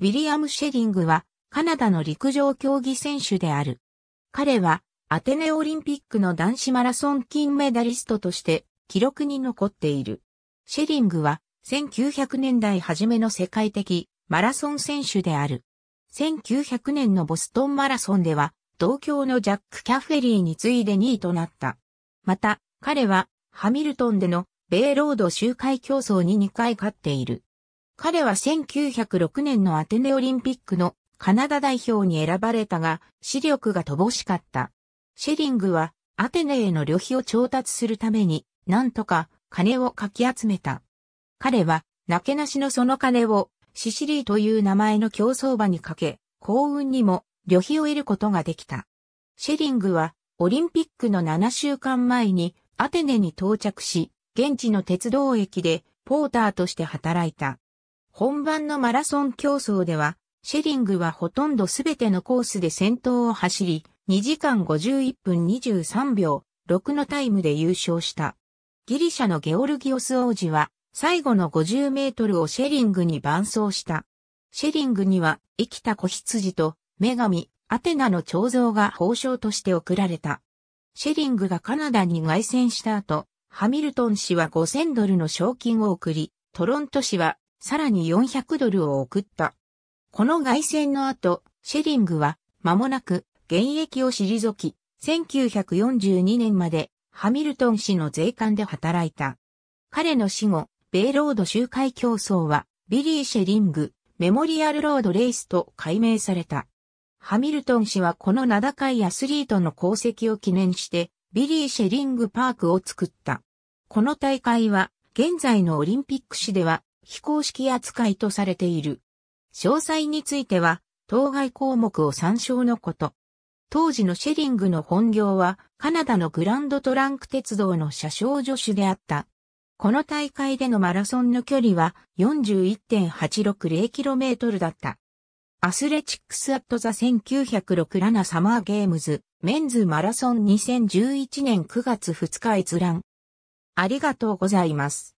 ウィリアム・シェリングは、カナダの陸上競技選手である。彼は、アテネオリンピックの男子マラソン金メダリストとして、記録に残っている。シェリングは、1900年代初めの世界的マラソン選手である。1900年のボストンマラソンでは、同郷のジャック・キャフェリーに次いで2位となった。また、彼は、ハミルトンでの、米ロード周回競争に2回勝っている。彼は1906年のアテネオリンピックのカナダ代表に選ばれたが、視力が乏しかった。シェリングはアテネへの旅費を調達するために、なんとか金をかき集めた。彼は、なけなしのその金を、シシリーという名前の競争場にかけ、幸運にも旅費を得ることができた。シェリングは、オリンピックの7週間前にアテネに到着し、現地の鉄道駅でポーターとして働いた。本番のマラソン競争では、シェリングはほとんどすべてのコースで先頭を走り、2時間51分23秒6のタイムで優勝した。ギリシャのゲオルギオス王子は、最後の50メートルをシェリングに伴走した。シェリングには、生きた子羊と、女神、アテナの彫像が褒章として贈られた。シェリングがカナダに凱旋した後、ハミルトン氏は5000ドルの賞金を贈り、トロント氏はさらに400ドルを送った。この外戦の後、シェリングは間もなく現役を退き、1942年までハミルトン氏の税関で働いた。彼の死後、米ロード周回競争はビリー・シェリングメモリアルロードレースと改名された。ハミルトン氏はこの名高いアスリートの功績を記念してビリー・シェリングパークを作った。この大会は現在のオリンピック市では非公式扱いとされている。詳細については、当該項目を参照のこと。当時のシェリングの本業は、カナダのグランドトランク鉄道の車掌助手であった。この大会でのマラソンの距離は 41.860km だった。アスレチックスアットザ1906ラナサマーゲームズメンズマラソン2011年9月2日閲覧。ありがとうございます。